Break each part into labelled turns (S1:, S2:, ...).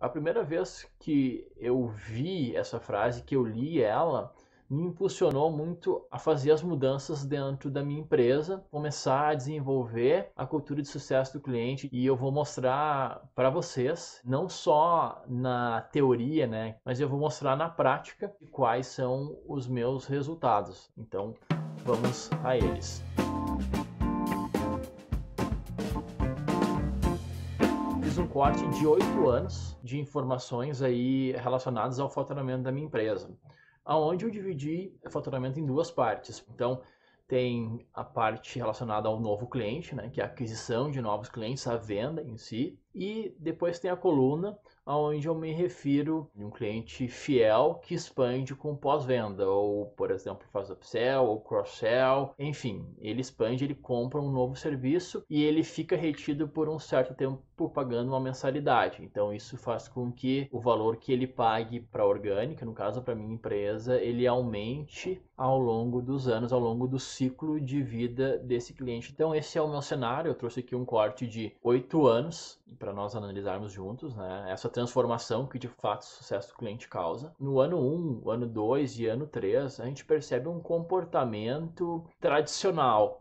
S1: A primeira vez que eu vi essa frase, que eu li ela, me impulsionou muito a fazer as mudanças dentro da minha empresa, começar a desenvolver a cultura de sucesso do cliente e eu vou mostrar para vocês, não só na teoria, né, mas eu vou mostrar na prática quais são os meus resultados. Então, vamos a eles. um corte de oito anos de informações aí relacionadas ao faturamento da minha empresa, aonde eu dividi o faturamento em duas partes. Então, tem a parte relacionada ao novo cliente, né, que é a aquisição de novos clientes, a venda em si, e depois tem a coluna, onde eu me refiro a um cliente fiel que expande com pós-venda, ou por exemplo faz upsell ou cross-sell, enfim, ele expande, ele compra um novo serviço e ele fica retido por um certo tempo pagando uma mensalidade. Então isso faz com que o valor que ele pague para a orgânica, no caso para minha empresa, ele aumente ao longo dos anos, ao longo do ciclo de vida desse cliente. Então esse é o meu cenário, eu trouxe aqui um corte de oito anos para nós analisarmos juntos, né? Essa transformação que de fato o sucesso do cliente causa. No ano 1, um, ano 2 e ano 3, a gente percebe um comportamento tradicional.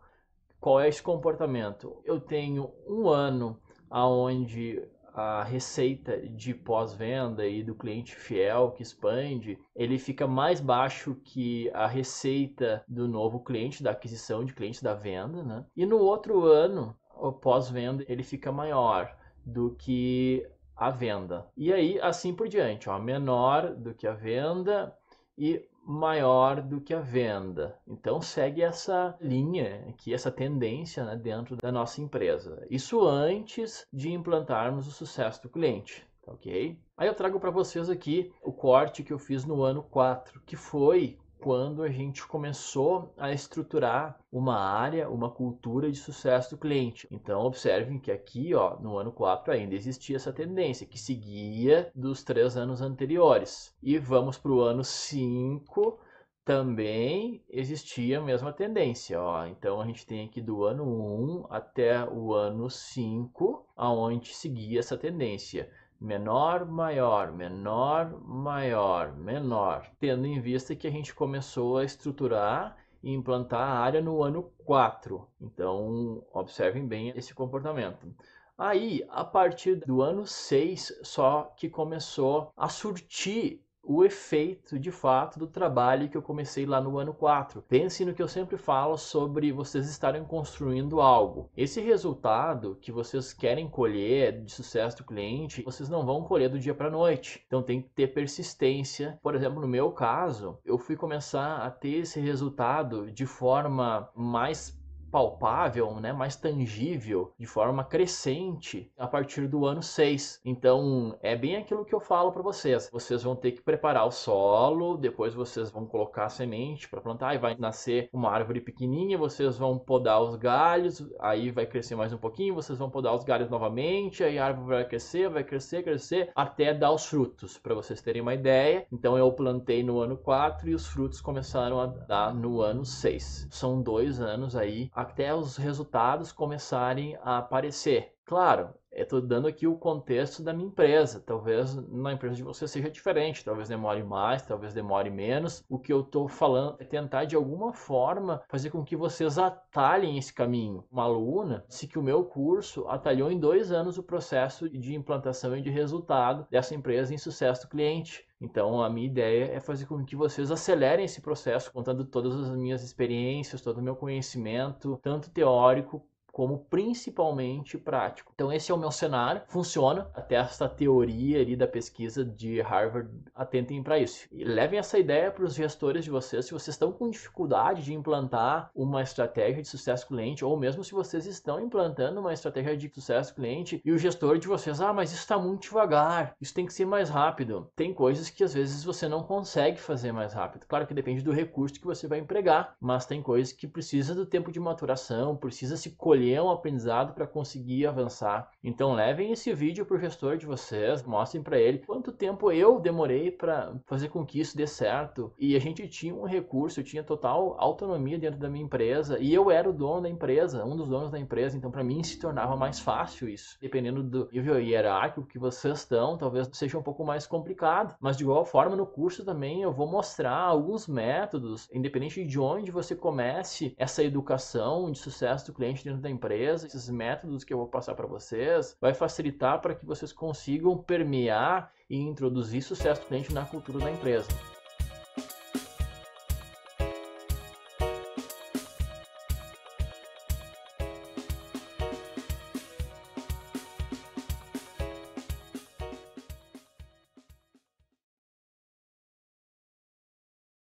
S1: Qual é esse comportamento? Eu tenho um ano aonde a receita de pós-venda e do cliente fiel que expande, ele fica mais baixo que a receita do novo cliente, da aquisição de clientes da venda, né? E no outro ano, o pós-venda, ele fica maior do que a venda. E aí, assim por diante, ó, menor do que a venda e maior do que a venda. Então segue essa linha aqui, essa tendência né, dentro da nossa empresa. Isso antes de implantarmos o sucesso do cliente, tá ok? Aí eu trago para vocês aqui o corte que eu fiz no ano 4, que foi quando a gente começou a estruturar uma área, uma cultura de sucesso do cliente. Então, observem que aqui, ó, no ano 4 ainda existia essa tendência, que seguia dos três anos anteriores. E vamos para o ano 5, também existia a mesma tendência. Ó. Então a gente tem aqui do ano 1 até o ano 5, aonde seguia essa tendência menor, maior, menor, maior, menor, tendo em vista que a gente começou a estruturar e implantar a área no ano 4. Então, observem bem esse comportamento. Aí, a partir do ano 6, só que começou a surtir o efeito de fato do trabalho que eu comecei lá no ano 4. Pense no que eu sempre falo sobre vocês estarem construindo algo. Esse resultado que vocês querem colher de sucesso do cliente, vocês não vão colher do dia para noite. Então tem que ter persistência. Por exemplo, no meu caso, eu fui começar a ter esse resultado de forma mais palpável, né, mais tangível, de forma crescente a partir do ano 6. Então, é bem aquilo que eu falo para vocês. Vocês vão ter que preparar o solo, depois vocês vão colocar a semente para plantar e vai nascer uma árvore pequenininha, vocês vão podar os galhos, aí vai crescer mais um pouquinho, vocês vão podar os galhos novamente, aí a árvore vai crescer, vai crescer, crescer até dar os frutos, para vocês terem uma ideia. Então, eu plantei no ano 4 e os frutos começaram a dar no ano 6. São dois anos aí até os resultados começarem a aparecer. Claro, eu estou dando aqui o contexto da minha empresa. Talvez na empresa de você seja diferente, talvez demore mais, talvez demore menos. O que eu estou falando é tentar de alguma forma fazer com que vocês atalhem esse caminho. Uma aluna disse que o meu curso atalhou em dois anos o processo de implantação e de resultado dessa empresa em sucesso do cliente. Então, a minha ideia é fazer com que vocês acelerem esse processo, contando todas as minhas experiências, todo o meu conhecimento, tanto teórico como principalmente prático. Então esse é o meu cenário, funciona até esta teoria ali da pesquisa de Harvard, atentem para isso. E levem essa ideia para os gestores de vocês, se vocês estão com dificuldade de implantar uma estratégia de sucesso cliente ou mesmo se vocês estão implantando uma estratégia de sucesso cliente e o gestor de vocês, ah, mas isso está muito devagar, isso tem que ser mais rápido. Tem coisas que às vezes você não consegue fazer mais rápido. Claro que depende do recurso que você vai empregar, mas tem coisas que precisa do tempo de maturação, precisa se colher colher um aprendizado para conseguir avançar. Então levem esse vídeo para o gestor de vocês, mostrem para ele quanto tempo eu demorei para fazer com que isso dê certo. E a gente tinha um recurso, eu tinha total autonomia dentro da minha empresa e eu era o dono da empresa, um dos donos da empresa, então para mim se tornava mais fácil isso. Dependendo do nível hierárquico que vocês estão, talvez seja um pouco mais complicado, mas de igual forma no curso também eu vou mostrar alguns métodos, independente de onde você comece essa educação de sucesso do cliente dentro da da empresa, esses métodos que eu vou passar para vocês, vai facilitar para que vocês consigam permear e introduzir sucesso cliente na cultura da empresa.